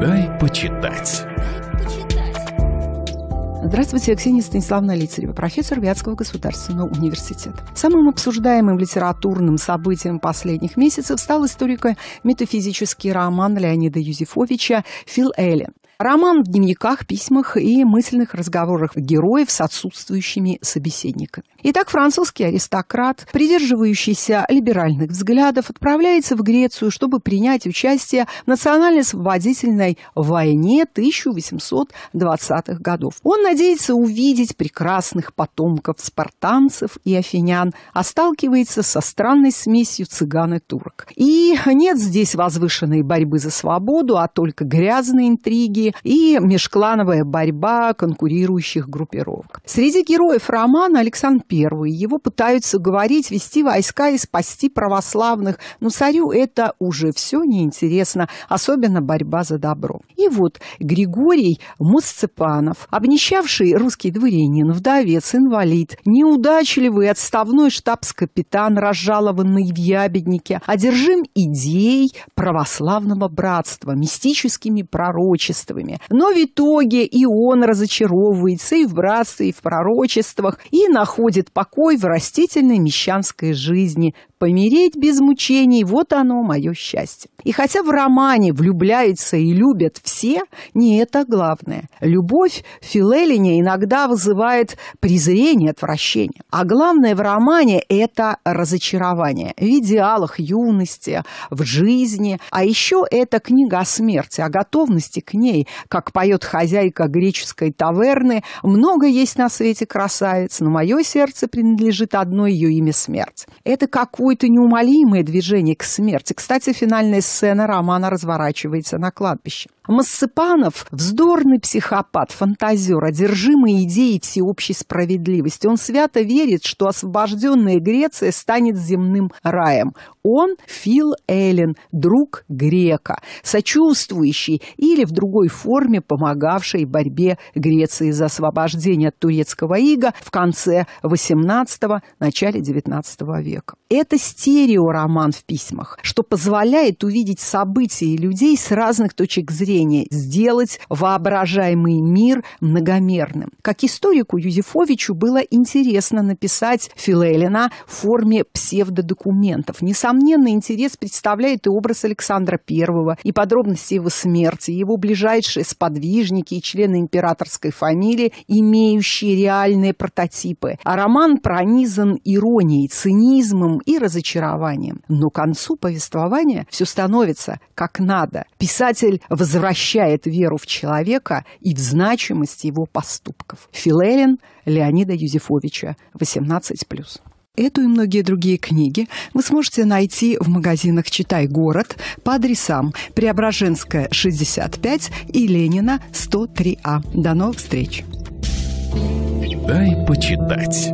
Дай почитать. Здравствуйте, Ксения Станиславна Лицарева, профессор Вятского государственного университета. Самым обсуждаемым литературным событием последних месяцев стал историко-метафизический роман Леонида Юзефовича «Фил Эллен», Роман в дневниках, письмах и мысленных разговорах героев с отсутствующими собеседниками. Итак, французский аристократ, придерживающийся либеральных взглядов, отправляется в Грецию, чтобы принять участие в национально-освободительной войне 1820-х годов. Он надеется увидеть прекрасных потомков спартанцев и афинян, а сталкивается со странной смесью цыган и турок. И нет здесь возвышенной борьбы за свободу, а только грязные интриги, и межклановая борьба конкурирующих группировок. Среди героев романа Александр I. Его пытаются говорить, вести войска и спасти православных. Но царю это уже все неинтересно, особенно борьба за добро. И вот Григорий Мусцепанов, обнищавший русский дворянин, вдовец, инвалид, неудачливый отставной штабс-капитан, разжалованный в ябеднике, одержим идеей православного братства, мистическими пророчествами, счастливыми. Но в итоге и он разочаровывается и в братстве, и в пророчествах, и находит покой в растительной мещанской жизни, Помереть без мучений – вот оно, мое счастье. И хотя в романе влюбляются и любят все, не это главное. Любовь Филелине иногда вызывает презрение, отвращение. А главное в романе – это разочарование в идеалах юности, в жизни. А еще это книга о смерти, о готовности к ней. Как поет хозяйка греческой таверны, много есть на свете красавиц, но мое сердце принадлежит одно ее имя – смерть. Это какую какое-то неумолимое движение к смерти. Кстати, финальная сцена романа разворачивается на кладбище. Массыпанов – вздорный психопат, фантазер, одержимый идеей всеобщей справедливости. Он свято верит, что освобожденная Греция станет земным раем. Он – Фил Эллен, друг грека, сочувствующий или в другой форме помогавший борьбе Греции за освобождение от турецкого ига в конце XVIII – начале XIX века. Это стереороман в письмах, что позволяет увидеть события и людей с разных точек зрения стремление сделать воображаемый мир многомерным. Как историку Юзефовичу было интересно написать Филелина в форме псевдодокументов. Несомненно, интерес представляет и образ Александра I, и подробности его смерти, его ближайшие сподвижники и члены императорской фамилии, имеющие реальные прототипы. А роман пронизан иронией, цинизмом и разочарованием. Но к концу повествования все становится как надо. Писатель возвращается упрощает веру в человека и в значимость его поступков. Филелин Леонида Юзефовича, 18+. Эту и многие другие книги вы сможете найти в магазинах «Читай город» по адресам Преображенская, 65 и Ленина, 103А. До новых встреч! Дай почитать.